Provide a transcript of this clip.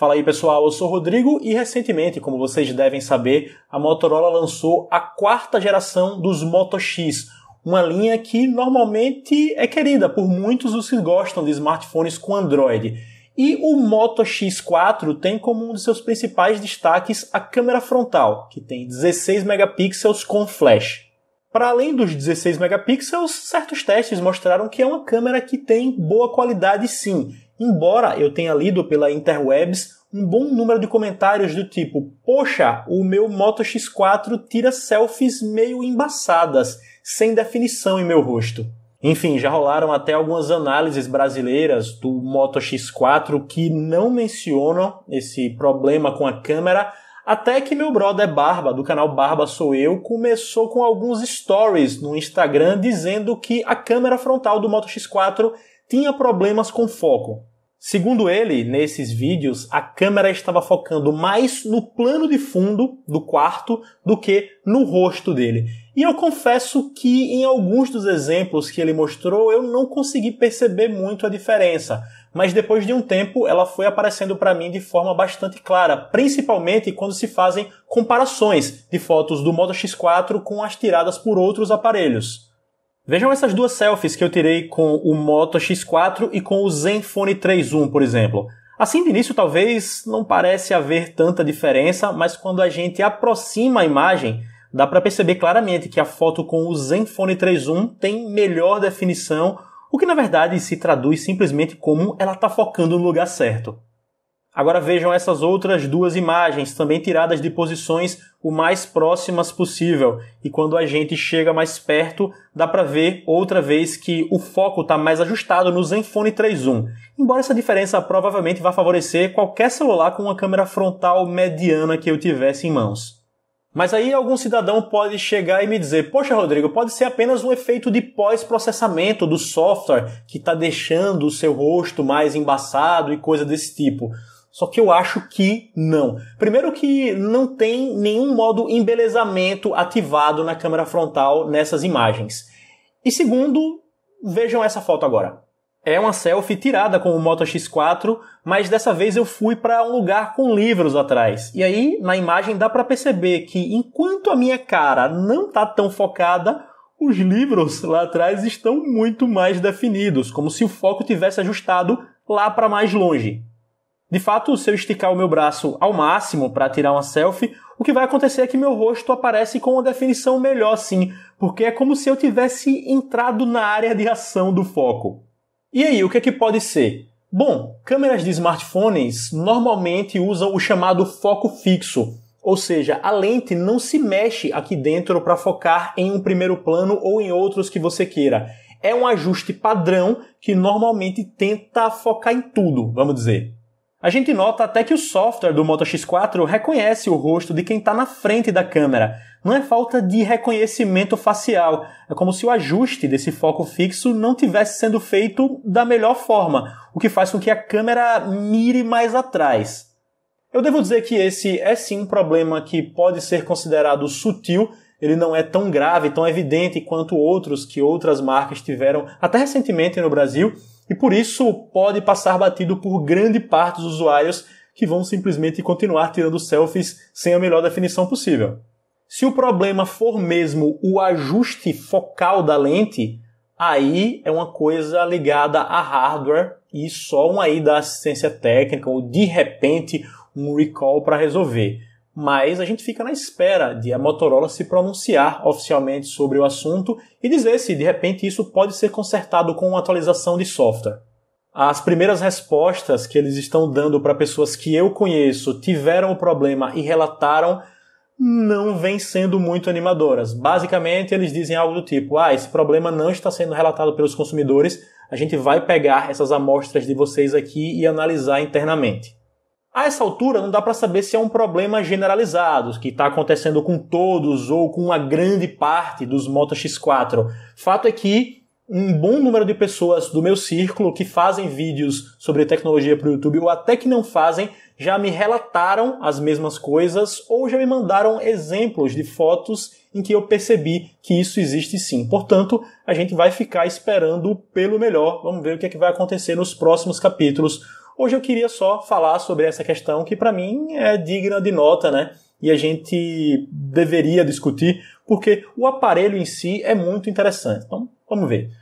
Fala aí pessoal, eu sou Rodrigo e recentemente, como vocês devem saber, a Motorola lançou a quarta geração dos Moto X, uma linha que normalmente é querida por muitos os que gostam de smartphones com Android. E o Moto X4 tem como um de seus principais destaques a câmera frontal, que tem 16 megapixels com flash. Para além dos 16 megapixels, certos testes mostraram que é uma câmera que tem boa qualidade sim, embora eu tenha lido pela interwebs um bom número de comentários do tipo: Poxa, o meu Moto X4 tira selfies meio embaçadas, sem definição em meu rosto. Enfim, já rolaram até algumas análises brasileiras do Moto X4 que não mencionam esse problema com a câmera, até que meu brother Barba, do canal Barba Sou Eu, começou com alguns stories no Instagram dizendo que a câmera frontal do Moto X4 tinha problemas com foco. Segundo ele, nesses vídeos, a câmera estava focando mais no plano de fundo do quarto do que no rosto dele. E eu confesso que em alguns dos exemplos que ele mostrou eu não consegui perceber muito a diferença, mas depois de um tempo ela foi aparecendo para mim de forma bastante clara, principalmente quando se fazem comparações de fotos do Moto X4 com as tiradas por outros aparelhos. Vejam essas duas selfies que eu tirei com o Moto X4 e com o Zenfone 3.1, por exemplo. Assim de início talvez não parece haver tanta diferença, mas quando a gente aproxima a imagem, dá para perceber claramente que a foto com o Zenfone 3.1 tem melhor definição, o que na verdade se traduz simplesmente como ela está focando no lugar certo. Agora vejam essas outras duas imagens, também tiradas de posições o mais próximas possível. E quando a gente chega mais perto, dá para ver outra vez que o foco está mais ajustado no Zenfone 3.1. Embora essa diferença provavelmente vá favorecer qualquer celular com uma câmera frontal mediana que eu tivesse em mãos. Mas aí algum cidadão pode chegar e me dizer: Poxa, Rodrigo, pode ser apenas um efeito de pós-processamento do software que está deixando o seu rosto mais embaçado e coisa desse tipo. Só que eu acho que não. Primeiro que não tem nenhum modo embelezamento ativado na câmera frontal nessas imagens. E segundo, vejam essa foto agora. É uma selfie tirada com o Moto X4, mas dessa vez eu fui para um lugar com livros atrás. E aí, na imagem dá para perceber que enquanto a minha cara não tá tão focada, os livros lá atrás estão muito mais definidos, como se o foco tivesse ajustado lá para mais longe. De fato, se eu esticar o meu braço ao máximo para tirar uma selfie, o que vai acontecer é que meu rosto aparece com uma definição melhor sim, porque é como se eu tivesse entrado na área de ação do foco. E aí, o que é que pode ser? Bom, câmeras de smartphones normalmente usam o chamado foco fixo, ou seja, a lente não se mexe aqui dentro para focar em um primeiro plano ou em outros que você queira. É um ajuste padrão que normalmente tenta focar em tudo, vamos dizer. A gente nota até que o software do Moto X4 reconhece o rosto de quem está na frente da câmera. Não é falta de reconhecimento facial, é como se o ajuste desse foco fixo não tivesse sendo feito da melhor forma, o que faz com que a câmera mire mais atrás. Eu devo dizer que esse é sim um problema que pode ser considerado sutil, ele não é tão grave, tão evidente quanto outros que outras marcas tiveram até recentemente no Brasil, e por isso pode passar batido por grande parte dos usuários que vão simplesmente continuar tirando selfies sem a melhor definição possível. Se o problema for mesmo o ajuste focal da lente, aí é uma coisa ligada a hardware e só um aí da assistência técnica ou de repente um recall para resolver mas a gente fica na espera de a Motorola se pronunciar oficialmente sobre o assunto e dizer se de repente isso pode ser consertado com uma atualização de software. As primeiras respostas que eles estão dando para pessoas que eu conheço tiveram o problema e relataram não vêm sendo muito animadoras. Basicamente, eles dizem algo do tipo: ah, esse problema não está sendo relatado pelos consumidores, a gente vai pegar essas amostras de vocês aqui e analisar internamente. A essa altura, não dá para saber se é um problema generalizado, que está acontecendo com todos ou com uma grande parte dos Moto X4. Fato é que um bom número de pessoas do meu círculo que fazem vídeos sobre tecnologia para o YouTube ou até que não fazem já me relataram as mesmas coisas ou já me mandaram exemplos de fotos em que eu percebi que isso existe sim. Portanto, a gente vai ficar esperando pelo melhor. Vamos ver o que, é que vai acontecer nos próximos capítulos Hoje eu queria só falar sobre essa questão que para mim é digna de nota, né? E a gente deveria discutir, porque o aparelho em si é muito interessante. Então, vamos ver.